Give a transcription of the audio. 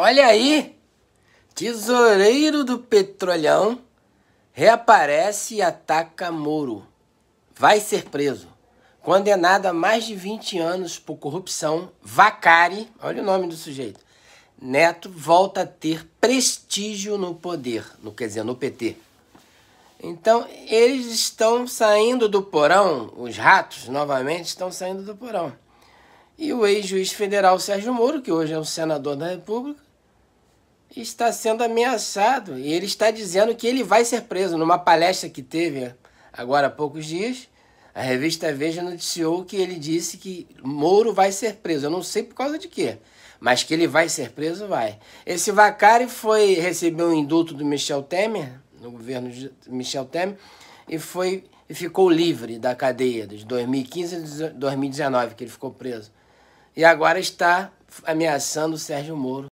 Olha aí! Tesoureiro do Petrolhão reaparece e ataca Moro. Vai ser preso. Condenado a mais de 20 anos por corrupção, Vacari, olha o nome do sujeito, Neto volta a ter prestígio no poder, no, quer dizer, no PT. Então, eles estão saindo do porão, os ratos, novamente, estão saindo do porão. E o ex-juiz federal Sérgio Moro, que hoje é o senador da República, está sendo ameaçado e ele está dizendo que ele vai ser preso. Numa palestra que teve agora há poucos dias, a revista Veja noticiou que ele disse que Moro vai ser preso. Eu não sei por causa de quê, mas que ele vai ser preso, vai. Esse Vacari foi recebeu um indulto do Michel Temer, no governo de Michel Temer, e foi e ficou livre da cadeia de 2015 a 2019 que ele ficou preso. E agora está ameaçando o Sérgio Moro.